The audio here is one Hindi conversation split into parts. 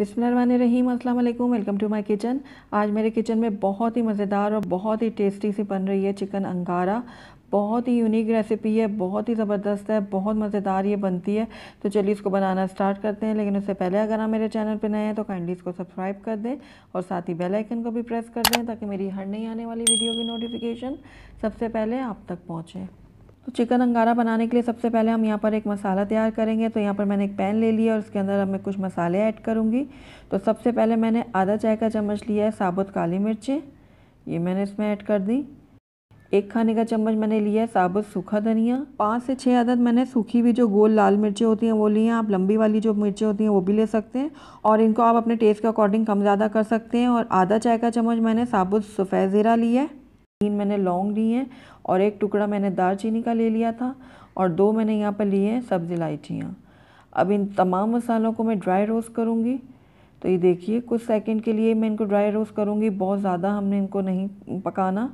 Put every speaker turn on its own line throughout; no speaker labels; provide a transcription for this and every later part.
रहीम अस्सलाम वालेकुम वेलकम टू माय किचन आज मेरे किचन में बहुत ही मज़ेदार और बहुत ही टेस्टी सी बन रही है चिकन अंगारा बहुत ही यूनिक रेसिपी है बहुत ही ज़बरदस्त है बहुत मज़ेदार ये बनती है तो चलिए इसको बनाना स्टार्ट करते हैं लेकिन उससे पहले अगर आप मेरे चैनल पर नए हैं तो काइंडली इसको सब्सक्राइब कर दें और साथ ही बेल आइकन को भी प्रेस कर दें ताकि मेरी हर नई आने वाली वीडियो की नोटिफिकेशन सबसे पहले आप तक पहुँचें तो चिकन अंगारा बनाने के लिए सबसे पहले हम यहाँ पर एक मसाला तैयार करेंगे तो यहाँ पर मैंने एक पैन ले लिया और उसके अंदर अब मैं कुछ मसाले ऐड करूँगी तो सबसे पहले मैंने आधा चाय का चम्मच लिया है साबुत काली मिर्चें ये मैंने इसमें ऐड कर दी एक खाने का चम्मच मैंने लिया है साबुत सूखा धनिया पाँच से छः आदद मैंने सूखी हुई जो गोल लाल मिर्चें होती हैं वो ली हैं आप लंबी वाली जो मिर्चें होती हैं वो भी ले सकते हैं और इनको आप अपने टेस्ट के अकॉर्डिंग कम ज़्यादा कर सकते हैं और आधा चाय का चम्मच मैंने साबुत सफ़ेद ज़ीरा लिया है तीन मैंने लौंग ली हैं और एक टुकड़ा मैंने दालचीनी का ले लिया था और दो मैंने यहाँ पर लिए हैं सब्ज़ इलायचियाँ अब इन तमाम मसालों को मैं ड्राई रोस्ट करूँगी तो ये देखिए कुछ सेकंड के लिए मैं इनको ड्राई रोस्ट करूँगी बहुत ज़्यादा हमने इनको नहीं पकाना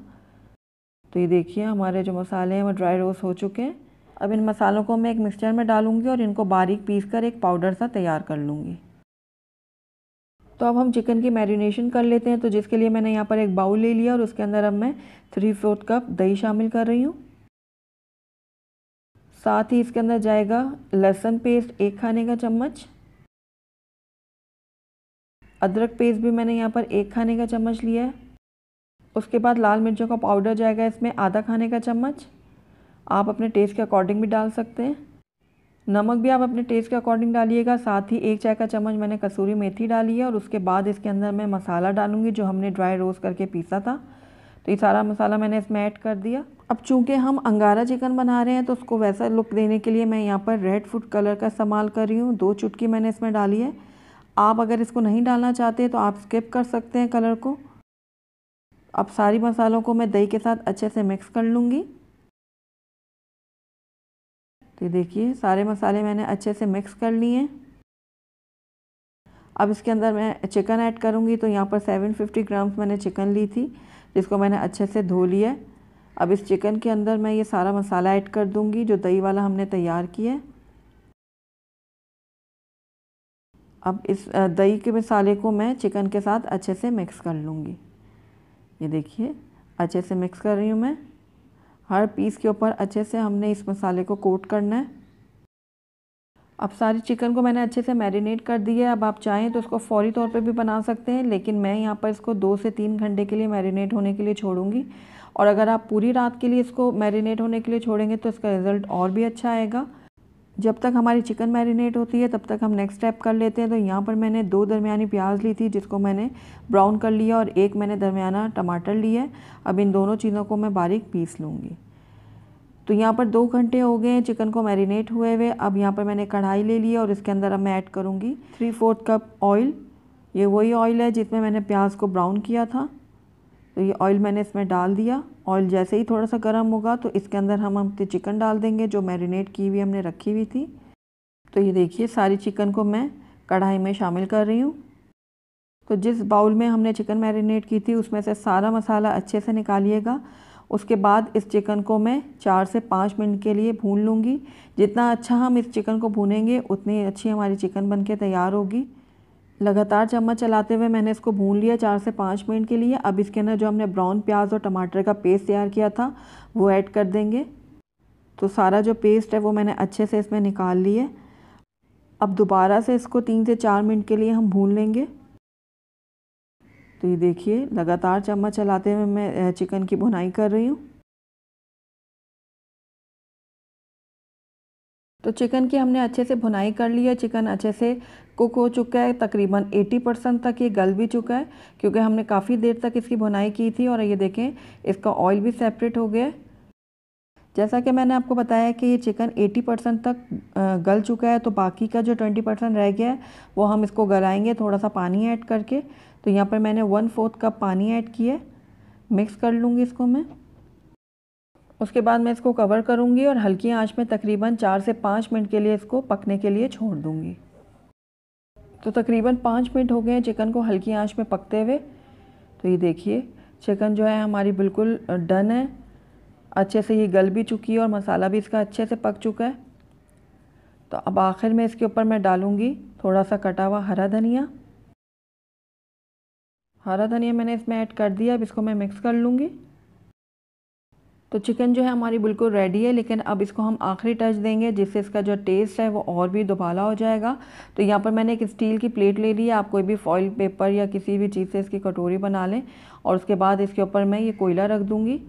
तो ये देखिए हमारे जो मसाले हैं वो ड्राई रोस्ट हो चुके हैं अब इन मसालों को मैं एक मिक्सचर में डालूंगी और इनको बारीक पीस कर एक पाउडर सा तैयार कर लूँगी तो अब हम चिकन की मैरिनेशन कर लेते हैं तो जिसके लिए मैंने यहाँ पर एक बाउल ले लिया और उसके अंदर अब मैं थ्री फोर्थ कप दही शामिल कर रही हूँ साथ ही इसके अंदर जाएगा लहसुन पेस्ट एक खाने का चम्मच अदरक पेस्ट भी मैंने यहाँ पर एक खाने का चम्मच लिया है उसके बाद लाल मिर्चों का पाउडर जाएगा इसमें आधा खाने का चम्मच आप अपने टेस्ट के अकॉर्डिंग भी डाल सकते हैं नमक भी आप अपने टेस्ट के अकॉर्डिंग डालिएगा साथ ही एक चाय का चम्मच मैंने कसूरी मेथी डाली है और उसके बाद इसके अंदर मैं मसाला डालूंगी जो हमने ड्राई रोस्ट करके पीसा था तो ये सारा मसाला मैंने इसमें ऐड कर दिया अब चूंकि हम अंगारा चिकन बना रहे हैं तो उसको वैसा लुक देने के लिए मैं यहाँ पर रेड फूड कलर का इस्तेमाल कर रही हूँ दो चुटकी मैंने इसमें डाली है आप अगर इसको नहीं डालना चाहते तो आप स्किप कर सकते हैं कलर को अब सारी मसालों को मैं दही के साथ अच्छे से मिक्स कर लूँगी तो ये देखिए सारे मसाले मैंने अच्छे से मिक्स कर लिए अब इसके अंदर मैं चिकन ऐड करूँगी तो यहाँ पर 750 ग्राम्स मैंने चिकन ली थी जिसको मैंने अच्छे से धो लिया अब इस चिकन के अंदर मैं ये सारा मसाला ऐड कर दूँगी जो दही वाला हमने तैयार किया अब इस दही के मसाले को मैं चिकन के साथ अच्छे से मिक्स कर लूँगी ये देखिए अच्छे से मिक्स कर रही हूँ मैं हर पीस के ऊपर अच्छे से हमने इस मसाले को कोट करना है अब सारी चिकन को मैंने अच्छे से मैरिनेट कर दी है अब आप चाहें तो इसको फौरी तौर पे भी बना सकते हैं लेकिन मैं यहाँ पर इसको दो से तीन घंटे के लिए मैरिनेट होने के लिए छोड़ूंगी और अगर आप पूरी रात के लिए इसको मैरिनेट होने के लिए छोड़ेंगे तो इसका रिज़ल्ट और भी अच्छा आएगा जब तक हमारी चिकन मैरिनेट होती है तब तक हम नेक्स्ट स्टेप कर लेते हैं तो यहाँ पर मैंने दो दरमियानी प्याज ली थी जिसको मैंने ब्राउन कर लिया और एक मैंने दरमियाना टमाटर लिया अब इन दोनों चीज़ों को मैं बारीक पीस लूँगी तो यहाँ पर दो घंटे हो गए हैं चिकन को मैरिनेट हुए हुए अब यहाँ पर मैंने कढ़ाई ले ली और इसके अंदर अब मैं ऐड करूँगी थ्री फोर्थ कप ऑयल ये वही ऑयल है जिसमें मैंने प्याज को ब्राउन किया था तो ये ऑयल मैंने इसमें डाल दिया ऑयल जैसे ही थोड़ा सा गर्म होगा तो इसके अंदर हम अपनी चिकन डाल देंगे जो मैरिनेट की हुई हमने रखी हुई थी तो ये देखिए सारी चिकन को मैं कढ़ाई में शामिल कर रही हूँ तो जिस बाउल में हमने चिकन मैरिनेट की थी उसमें से सारा मसाला अच्छे से निकालिएगा उसके बाद इस चिकन को मैं चार से पाँच मिनट के लिए भून लूँगी जितना अच्छा हम इस चिकन को भूनेंगे उतनी अच्छी हमारी चिकन बनके तैयार होगी लगातार चम्मच चलाते हुए मैंने इसको भून लिया चार से पाँच मिनट के लिए अब इसके अंदर जो हमने ब्राउन प्याज और टमाटर का पेस्ट तैयार किया था वो ऐड कर देंगे तो सारा जो पेस्ट है वो मैंने अच्छे से इसमें निकाल लिए अब दोबारा से इसको तीन से चार मिनट के लिए हम भून लेंगे तो ये देखिए लगातार चम्मच चलाते हुए मैं चिकन की भुनाई कर रही हूँ तो चिकन की हमने अच्छे से भुनाई कर ली है चिकन अच्छे से कुक हो चुका है तकरीबन 80 परसेंट तक ये गल भी चुका है क्योंकि हमने काफ़ी देर तक इसकी भुनाई की थी और ये देखें इसका ऑयल भी सेपरेट हो गया जैसा कि मैंने आपको बताया कि ये चिकन 80 परसेंट तक गल चुका है तो बाकी का जो 20 परसेंट रह गया है वो हम इसको गलाएँगे थोड़ा सा पानी ऐड करके तो यहाँ पर मैंने वन फोर्थ कप पानी ऐड किया मिक्स कर लूँगी इसको मैं उसके बाद मैं इसको कवर करूँगी और हल्की आंच में तकरीबन चार से पाँच मिनट के लिए इसको पकने के लिए छोड़ दूँगी तो तकरीबन पाँच मिनट हो गए हैं चिकन को हल्की आंच में पकते हुए तो ये देखिए चिकन जो है हमारी बिल्कुल डन है अच्छे से ये गल भी चुकी है और मसाला भी इसका अच्छे से पक चुका है तो अब आखिर में इसके ऊपर मैं डालूँगी थोड़ा सा कटा हुआ हरा धनिया हरा धनिया मैंने इसमें ऐड कर दिया अब इसको मैं मिक्स कर लूँगी तो चिकन जो है हमारी बिल्कुल रेडी है लेकिन अब इसको हम आखिरी टच देंगे जिससे इसका जो टेस्ट है वो और भी दुबाला हो जाएगा तो यहाँ पर मैंने एक स्टील की प्लेट ले ली है आप कोई भी फॉइल पेपर या किसी भी चीज़ से इसकी कटोरी बना लें और उसके बाद इसके ऊपर मैं ये कोयला रख दूँगी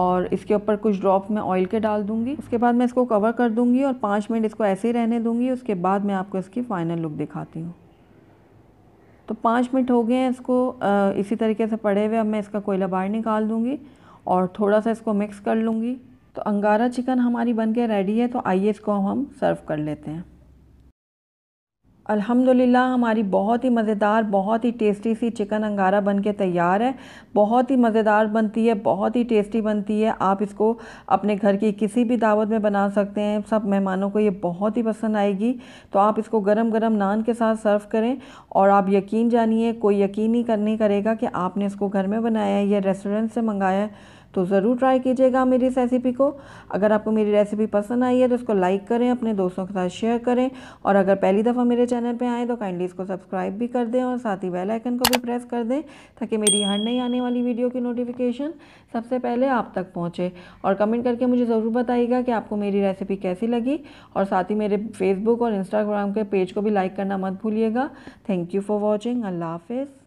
और इसके ऊपर कुछ ड्रॉप मैं ऑयल के डाल दूँगी उसके बाद मैं इसको कवर कर दूँगी और पाँच मिनट इसको ऐसे ही रहने दूँगी उसके बाद मैं आपको इसकी फ़ाइनल लुक दिखाती हूँ तो पाँच मिनट हो गए हैं इसको इसी तरीके से पड़े हुए अब मैं इसका कोयला बाहर निकाल दूँगी और थोड़ा सा इसको मिक्स कर लूँगी तो अंगारा चिकन हमारी बन के रेडी है तो आइए इसको हम सर्व कर लेते हैं अल्हम्दुलिल्लाह हमारी बहुत ही मज़ेदार बहुत ही टेस्टी सी चिकन अंगारा बन के तैयार है बहुत ही मज़ेदार बनती है बहुत ही टेस्टी बनती है आप इसको अपने घर की किसी भी दावत में बना सकते हैं सब मेहमानों को ये बहुत ही पसंद आएगी तो आप इसको गरम गरम नान के साथ सर्व करें और आप यकीन जानिए कोई यकीन ही नहीं करेगा कि आपने इसको घर में बनाया है या रेस्टोरेंट से मंगाया है तो ज़रूर ट्राई कीजिएगा मेरी इस रेसिपी को अगर आपको मेरी रेसिपी पसंद आई है तो इसको लाइक करें अपने दोस्तों के साथ शेयर करें और अगर पहली दफ़ा मेरे चैनल पर आएँ तो काइंडली इसको सब्सक्राइब भी कर दें और साथ ही बेलाइकन को भी प्रेस कर दें ताकि मेरी हर नई आने वाली वीडियो की नोटिफिकेशन सबसे पहले आप तक पहुँचे और कमेंट करके मुझे ज़रूर बताइएगा कि आपको मेरी रेसिपी कैसी लगी और साथ ही मेरे फेसबुक और इंस्टाग्राम के पेज को भी लाइक करना मत भूलिएगा थैंक यू फॉर वॉचिंग अल्लाह हाफिज़